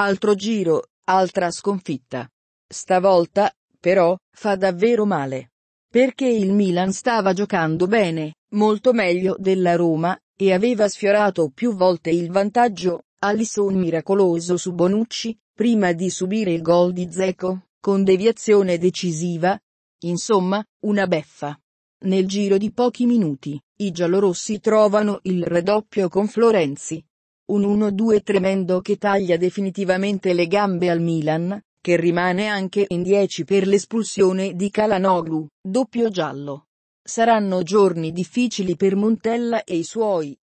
Altro giro, altra sconfitta. Stavolta, però, fa davvero male. Perché il Milan stava giocando bene, molto meglio della Roma, e aveva sfiorato più volte il vantaggio, Alisson miracoloso su Bonucci, prima di subire il gol di Zeco, con deviazione decisiva. Insomma, una beffa. Nel giro di pochi minuti, i giallorossi trovano il raddoppio con Florenzi, un 1-2 tremendo che taglia definitivamente le gambe al Milan, che rimane anche in 10 per l'espulsione di Calanoglu, doppio giallo. Saranno giorni difficili per Montella e i suoi,